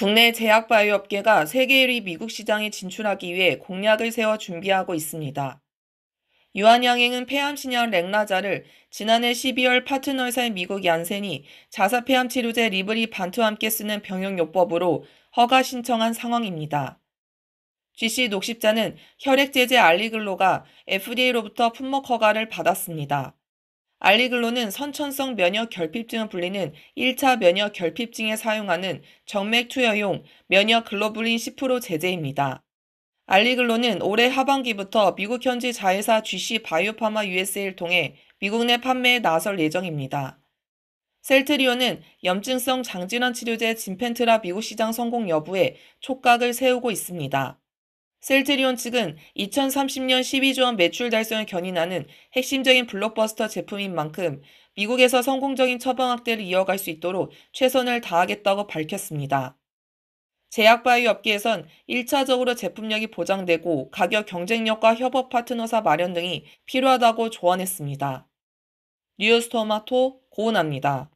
국내 제약 바이오업계가 세계 1위 미국 시장에 진출하기 위해 공약을 세워 준비하고 있습니다. 유한양행은 폐암신약 렉라자를 지난해 12월 파트너사인 미국 얀센이 자사폐암치료제 리브리 반투와 함께 쓰는 병용요법으로 허가 신청한 상황입니다. GC 녹십자는 혈액제제 알리글로가 FDA로부터 품목 허가를 받았습니다. 알리글로는 선천성 면역 결핍증을 불리는 1차 면역 결핍증에 사용하는 정맥 투여용 면역 글로블린10% 제제입니다. 알리글로는 올해 하반기부터 미국 현지 자회사 GC 바이오파마 USA를 통해 미국 내 판매에 나설 예정입니다. 셀트리온은 염증성 장질환 치료제 진펜트라 미국 시장 성공 여부에 촉각을 세우고 있습니다. 셀트리온 측은 2030년 12조 원 매출 달성을 견인하는 핵심적인 블록버스터 제품인 만큼 미국에서 성공적인 처방 확대를 이어갈 수 있도록 최선을 다하겠다고 밝혔습니다. 제약바이오 업계에선 1차적으로 제품력이 보장되고 가격 경쟁력과 협업 파트너사 마련 등이 필요하다고 조언했습니다. 뉴스토마토 고은합니다.